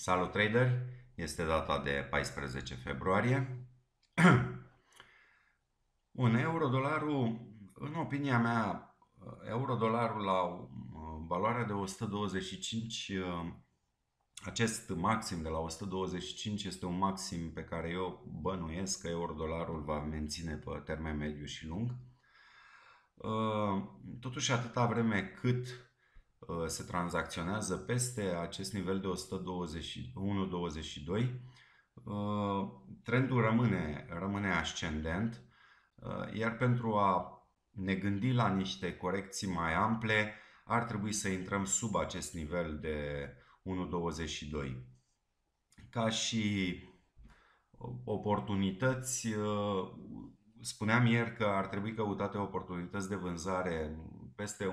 Salut trader! Este data de 14 februarie. Un euro-dolarul, în opinia mea, euro-dolarul la uh, valoarea de 125, uh, acest maxim de la 125 este un maxim pe care eu bănuiesc că euro-dolarul va menține pe termen mediu și lung. Uh, totuși, atâta vreme cât Uh, se tranzacționează peste acest nivel de 1.22, uh, trendul rămâne, rămâne ascendent, uh, iar pentru a ne gândi la niște corecții mai ample, ar trebui să intrăm sub acest nivel de 1,22. Ca și oportunități, spuneam ieri că ar trebui căutate oportunități de vânzare peste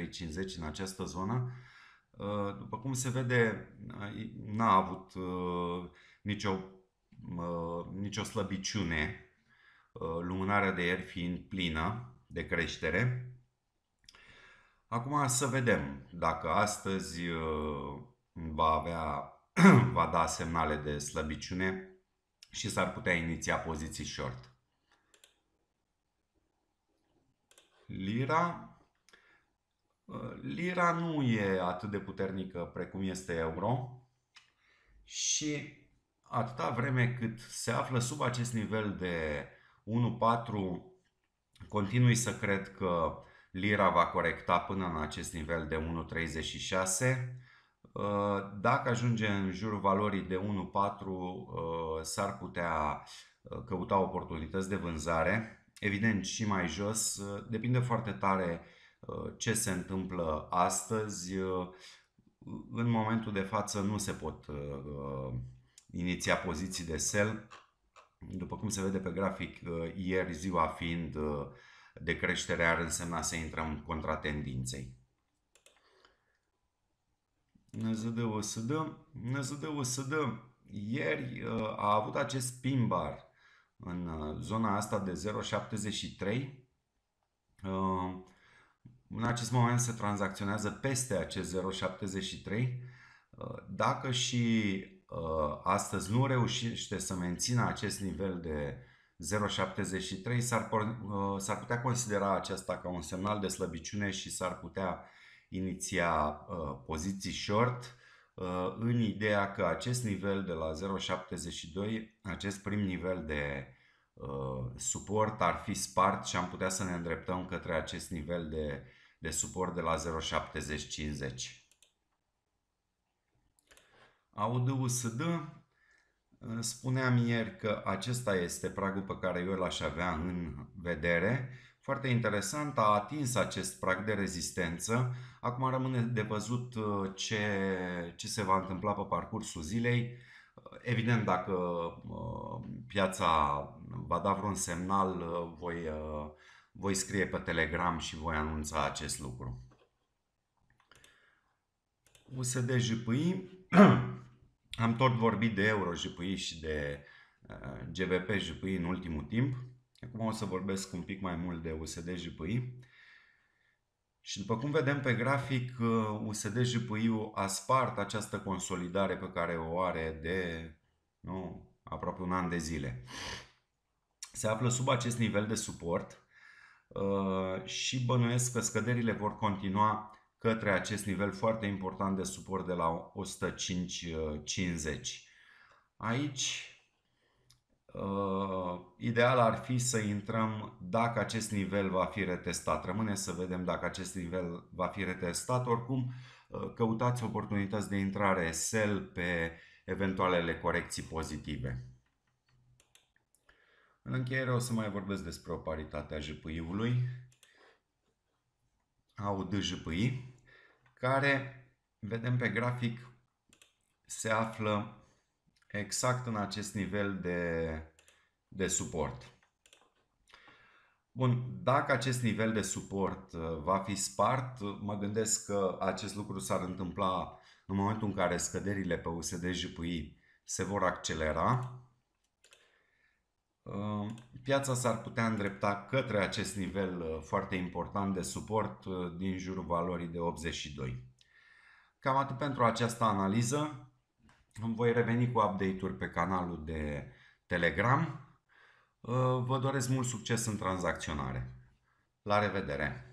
1.23.20, 1.23.50 în această zonă. Uh, după cum se vede, uh, n-a avut uh, nicio, nicio slăbiciune, lumânarea de ieri fiind plină de creștere. Acum să vedem dacă astăzi va avea, va da semnale de slăbiciune și s-ar putea iniția poziții short. lira. Uh, lira nu e atât de puternică precum este euro și atâta vreme cât se află sub acest nivel de 1,4 continui să cred că lira va corecta până în acest nivel de 1,36 uh, dacă ajunge în jurul valorii de 1,4 uh, s-ar putea căuta oportunități de vânzare evident și mai jos. Uh, depinde foarte tare uh, ce se întâmplă astăzi. Uh, în momentul de față nu se pot iniția poziții de sell. După cum se vede pe grafic, ieri ziua fiind de creștere ar însemna să intrăm contra tendinței. NZD-USD NZD-USD ieri a avut acest pin bar în uh, zona asta de 0,73. Uh, în acest moment se tranzacționează peste acest 0,73. Uh, dacă și astăzi nu reușește să mențină acest nivel de 0,73, s-ar, putea considera aceasta ca un semnal de slăbiciune și s-ar putea iniția poziții short Uh, în ideea că acest nivel de la 0,72, acest prim nivel de uh, suport ar fi spart și am putea să ne îndreptăm către acest nivel de, de suport de la 0,7050. USD, uh, spuneam ieri că acesta este pragul pe care eu l-aș avea în vedere foarte interesant, a atins acest prag de rezistență. Acum rămâne de văzut uh, ce, ce se va întâmpla pe parcursul zilei. Uh, evident, dacă uh, piața va da vreun semnal, voi, voi scrie pe Telegram și voi anunța acest lucru. USD JPI, am tot vorbit de euro JPI și de GBP JPI în ultimul timp acum o să vorbesc un pic mai mult de USD JPI. Și după cum vedem pe grafic, USD uh, jpi a spart această consolidare pe care o are de nu, aproape un an de zile. Se află sub acest nivel de suport uh, și bănuiesc că scăderile vor continua către acest nivel foarte important de suport de la 105.50. Uh, Aici Uh, ideal ar fi să intrăm dacă acest nivel va fi retestat. Rămâne să vedem dacă acest nivel va fi retestat. Oricum, uh, căutați oportunități de intrare SEL pe eventualele corecții pozitive. În încheiere o să mai vorbesc despre o paritate a JPI-ului, AUD-JPI, care, vedem pe grafic, se află exact în acest nivel de, de suport. Bun, dacă acest nivel de suport uh, va fi spart, uh, mă gândesc că acest lucru s-ar întâmpla în momentul în care scăderile pe USD JPY se vor accelera. Uh, piața s-ar putea îndrepta către acest nivel foarte important de suport din jurul valorii de 82. Cam atât pentru această analiză. Îmi voi reveni cu update-uri pe canalul de Telegram. Vă doresc mult succes în tranzacționare. La revedere!